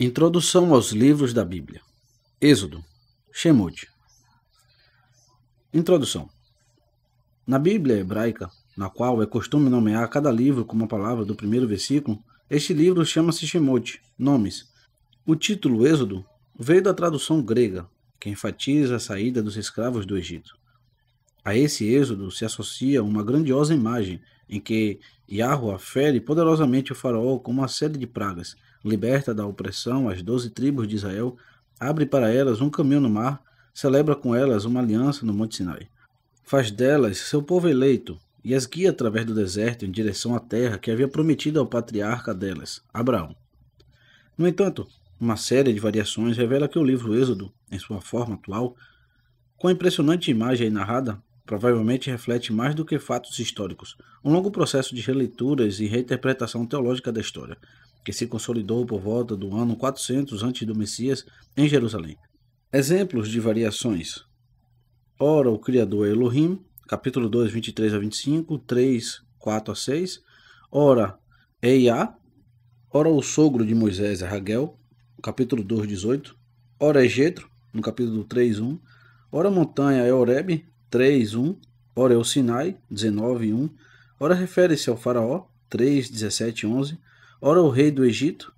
Introdução aos livros da Bíblia. Êxodo. Shemut. Introdução. Na Bíblia hebraica, na qual é costume nomear cada livro com uma palavra do primeiro versículo, este livro chama-se Shemot, nomes. O título Êxodo veio da tradução grega, que enfatiza a saída dos escravos do Egito. A esse êxodo se associa uma grandiosa imagem em que Yahua fere poderosamente o faraó com uma série de pragas, liberta da opressão as doze tribos de Israel, abre para elas um caminho no mar, celebra com elas uma aliança no Monte Sinai. Faz delas seu povo eleito e as guia através do deserto em direção à terra que havia prometido ao patriarca delas, Abraão. No entanto, uma série de variações revela que o livro Êxodo, em sua forma atual, com a impressionante imagem narrada, provavelmente reflete mais do que fatos históricos, um longo processo de releituras e reinterpretação teológica da história, que se consolidou por volta do ano 400 antes do Messias em Jerusalém. Exemplos de variações. Ora, o Criador é Elohim, capítulo 2, 23 a 25, 3, 4 a 6. Ora, Eia é Ora, o sogro de Moisés é Raguel, capítulo 2, 18. Ora, é Getro, no capítulo 3, 1. Ora, montanha é Oreb, 3.1, ora é o Sinai, 19.1, ora refere-se ao Faraó, 317 11, ora o rei do Egito,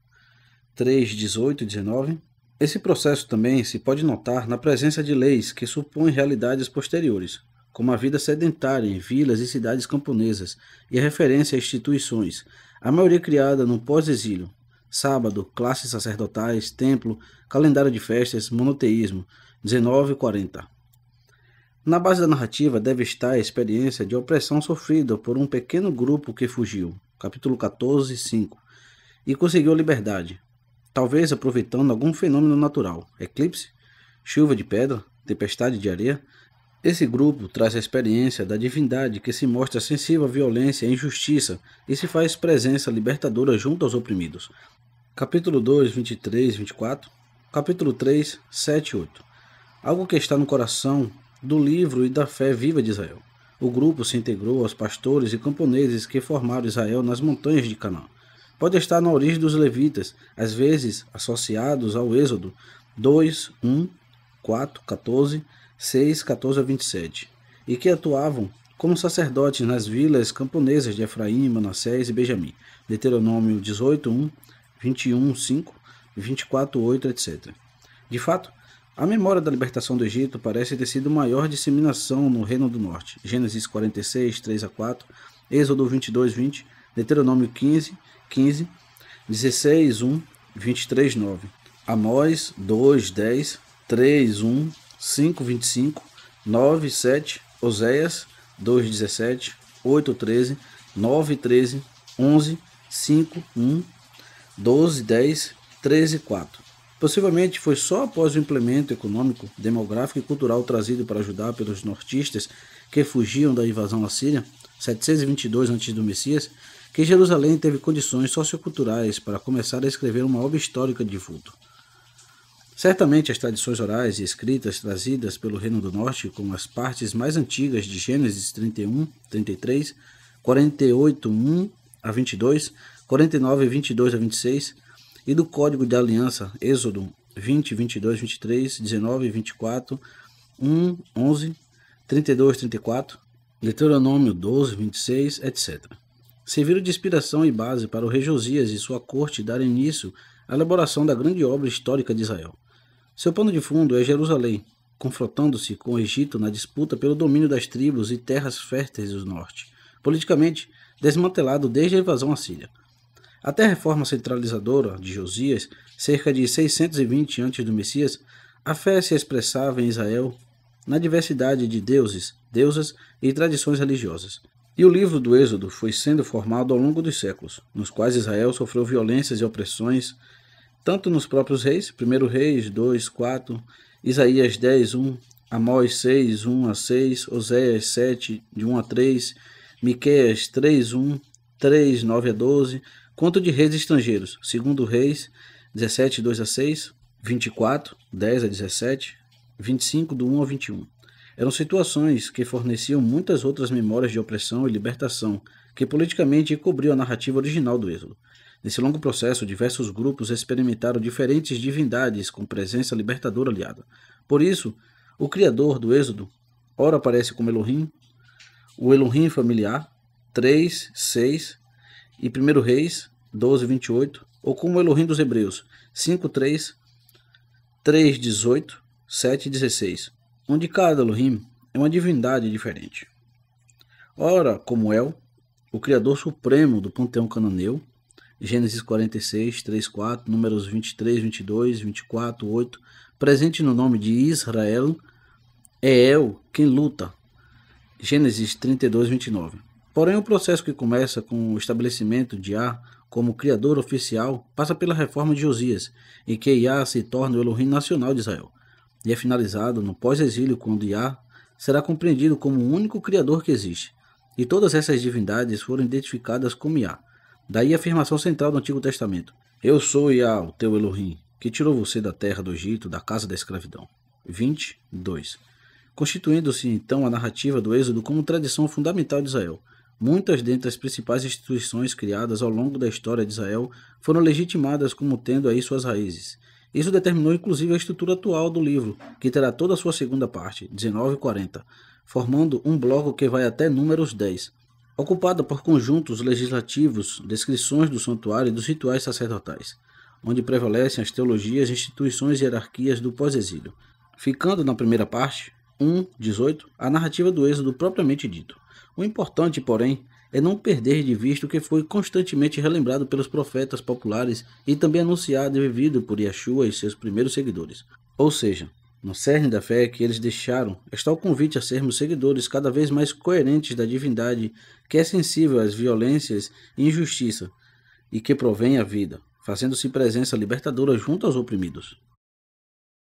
318 e 19. Esse processo também se pode notar na presença de leis que supõem realidades posteriores, como a vida sedentária em vilas e cidades camponesas e a referência a instituições, a maioria criada no pós-exílio, sábado, classes sacerdotais, templo, calendário de festas, monoteísmo, 1940. Na base da narrativa deve estar a experiência de opressão sofrida por um pequeno grupo que fugiu, capítulo 14, 5, e conseguiu liberdade, talvez aproveitando algum fenômeno natural, eclipse, chuva de pedra, tempestade de areia. Esse grupo traz a experiência da divindade que se mostra sensível à violência e injustiça e se faz presença libertadora junto aos oprimidos. Capítulo 2, 23, 24, capítulo 3, 7, 8. Algo que está no coração do livro e da fé viva de Israel. O grupo se integrou aos pastores e camponeses que formaram Israel nas montanhas de Canaã. Pode estar na origem dos levitas, às vezes associados ao Êxodo 2, 1, 4, 14, 6, 14 a 27, e que atuavam como sacerdotes nas vilas camponesas de Efraim, Manassés e Benjamim. Deuteronômio 18, 1, 21, 5, 24, 8, etc. De fato, a memória da libertação do Egito parece ter sido maior disseminação no Reino do Norte. Gênesis 46, 3 a 4, Êxodo 22, 20, Deuteronômio 15, 15, 16, 1, 23, 9, Amós 2, 10, 3, 1, 5, 25, 9, 7, Oséias 2, 17, 8, 13, 9, 13, 11, 5, 1, 12, 10, 13, 4. Possivelmente foi só após o implemento econômico, demográfico e cultural trazido para ajudar pelos nortistas que fugiam da invasão assíria, 722 antes do Messias, que Jerusalém teve condições socioculturais para começar a escrever uma obra histórica de vulto. Certamente as tradições orais e escritas trazidas pelo Reino do Norte, como as partes mais antigas de Gênesis 31, 33, 48, 1 a 22, 49, 22 a 26, e do Código de Aliança, Êxodo 20, 22, 23, 19, 24, 1, 11, 32, 34, Deuteronômio 12, 26, etc. Serviram de inspiração e base para o rei Josias e sua corte darem início à elaboração da grande obra histórica de Israel. Seu pano de fundo é Jerusalém, confrontando-se com o Egito na disputa pelo domínio das tribos e terras férteis do norte, politicamente desmantelado desde a invasão à Síria. Até a reforma centralizadora de Josias, cerca de 620 antes do Messias, a fé se expressava em Israel na diversidade de deuses, deusas e tradições religiosas. E o livro do Êxodo foi sendo formado ao longo dos séculos, nos quais Israel sofreu violências e opressões, tanto nos próprios reis, 1 Reis 2, 4, Isaías 10, 1, Amós 6, 1 a 6, Oséias 7, de 1 a 3, Miqueias 3, 1, 3, 9 a 12, Conto de reis estrangeiros. Segundo Reis 17, 2 a 6, 24, 10 a 17, 25, do 1 ao 21. Eram situações que forneciam muitas outras memórias de opressão e libertação, que politicamente encobriam a narrativa original do Êxodo. Nesse longo processo, diversos grupos experimentaram diferentes divindades com presença libertadora aliada. Por isso, o criador do Êxodo ora aparece como Elohim, o Elohim familiar, 3, 6, e 1 Reis 12, 28, ou como Elohim dos Hebreus 5, 3, 3, 18, 7 16, onde cada Elohim é uma divindade diferente. Ora, como El, o Criador Supremo do Panteão Cananeu, Gênesis 46, 3, 4, números 23, 22, 24, 8, presente no nome de Israel, é El quem luta. Gênesis 32, 29. Porém, o processo que começa com o estabelecimento de A como criador oficial passa pela reforma de Josias, em que Yah se torna o Elohim nacional de Israel, e é finalizado no pós-exílio quando Yah será compreendido como o único criador que existe, e todas essas divindades foram identificadas como Yah. Daí a afirmação central do Antigo Testamento: Eu sou Yah, o teu Elohim, que tirou você da terra do Egito, da casa da escravidão. 22. Constituindo-se então a narrativa do Êxodo como tradição fundamental de Israel. Muitas dentre as principais instituições criadas ao longo da história de Israel foram legitimadas como tendo aí suas raízes. Isso determinou inclusive a estrutura atual do livro, que terá toda a sua segunda parte, 19 e 40, formando um bloco que vai até números 10, ocupada por conjuntos legislativos, descrições do santuário e dos rituais sacerdotais, onde prevalecem as teologias, instituições e hierarquias do pós-exílio. Ficando na primeira parte, 1:18, a narrativa do êxodo propriamente dito. O importante, porém, é não perder de vista o que foi constantemente relembrado pelos profetas populares e também anunciado e vivido por Yeshua e seus primeiros seguidores. Ou seja, no cerne da fé que eles deixaram está o convite a sermos seguidores cada vez mais coerentes da divindade que é sensível às violências e injustiça e que provém a vida, fazendo-se presença libertadora junto aos oprimidos.